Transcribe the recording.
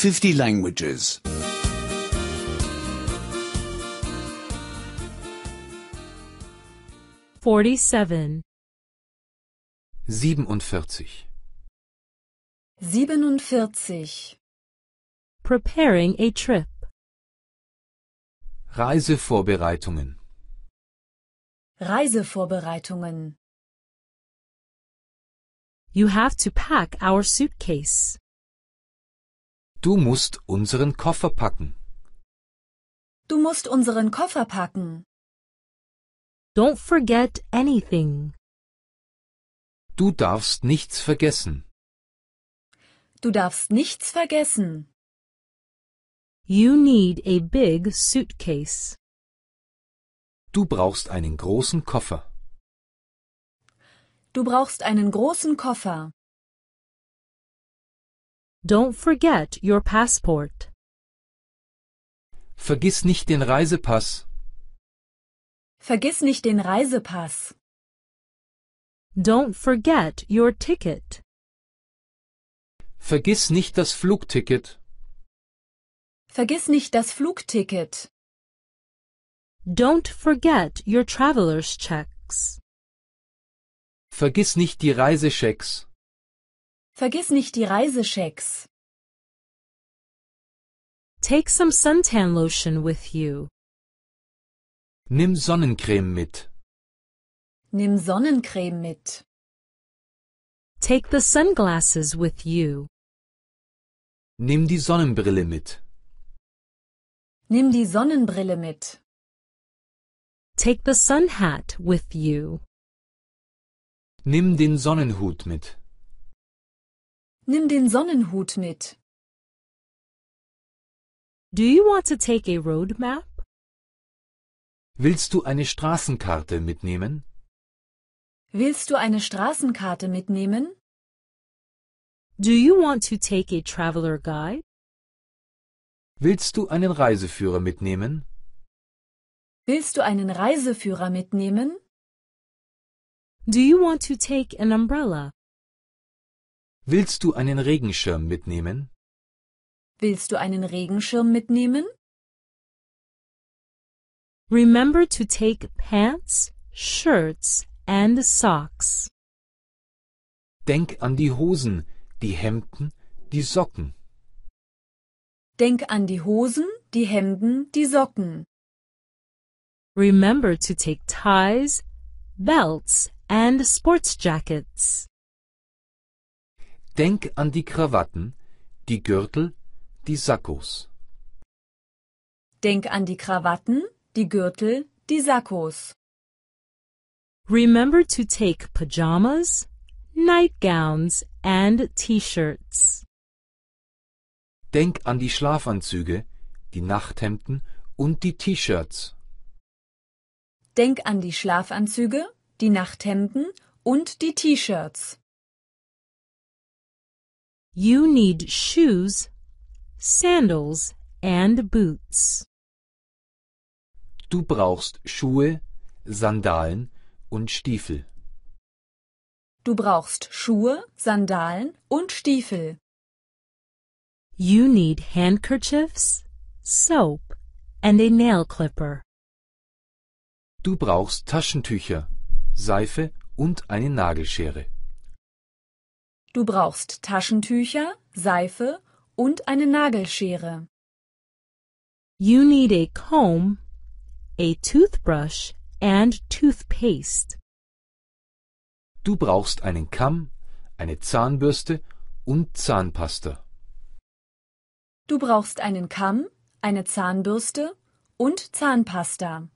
50 languages. 47. 47. Preparing a trip. Reisevorbereitungen. Reisevorbereitungen. You have to pack our suitcase. Du musst unseren Koffer packen. Du musst unseren Koffer packen. Don't forget anything. Du darfst nichts vergessen. Du darfst nichts vergessen. You need a big suitcase. Du brauchst einen großen Koffer. Du brauchst einen großen Koffer. Don't forget your passport. Vergiss nicht den Reisepass. Vergiss nicht den Reisepass. Don't forget your ticket. Vergiss nicht das Flugticket. Vergiss nicht das Flugticket. Don't forget your traveler's checks. Vergiss nicht die Reisechecks. Vergiss nicht die Reisechecks. Take some suntan lotion with you. Nimm Sonnencreme mit. Nimm Sonnencreme mit. Take the sunglasses with you. Nimm die Sonnenbrille mit. Nimm die Sonnenbrille mit. Take the sun hat with you. Nimm den Sonnenhut mit. Nimm den Sonnenhut mit. Do you want to take a road map? Willst du eine Straßenkarte mitnehmen? Willst du eine Straßenkarte mitnehmen? Do you want to take a traveler guide? Willst du einen Reiseführer mitnehmen? Willst du einen Reiseführer mitnehmen? Do you want to take an umbrella? Willst du einen Regenschirm mitnehmen? Willst du einen Regenschirm mitnehmen? Remember to take pants, shirts and socks. Denk an die Hosen, die Hemden, die Socken. Denk an die Hosen, die Hemden, die Socken. Remember to take ties, belts and sports jackets. Denk an die Krawatten, die Gürtel, die Sakkos. Denk an die Krawatten, die Gürtel, die Sakkos. Remember to take pajamas, nightgowns and T-Shirts. Denk an die Schlafanzüge, die Nachthemden und die T-Shirts. Denk an die Schlafanzüge, die Nachthemden und die T-Shirts. You need shoes, sandals and boots. Du brauchst Schuhe, Sandalen und Stiefel. Du brauchst Schuhe, Sandalen und Stiefel. You need handkerchiefs, soap and a nail clipper. Du brauchst Taschentücher, Seife und eine Nagelschere. Du brauchst Taschentücher, Seife und eine Nagelschere. You need a comb, a toothbrush and toothpaste. Du brauchst einen Kamm, eine Zahnbürste und Zahnpasta. Du brauchst einen Kamm, eine Zahnbürste und Zahnpasta.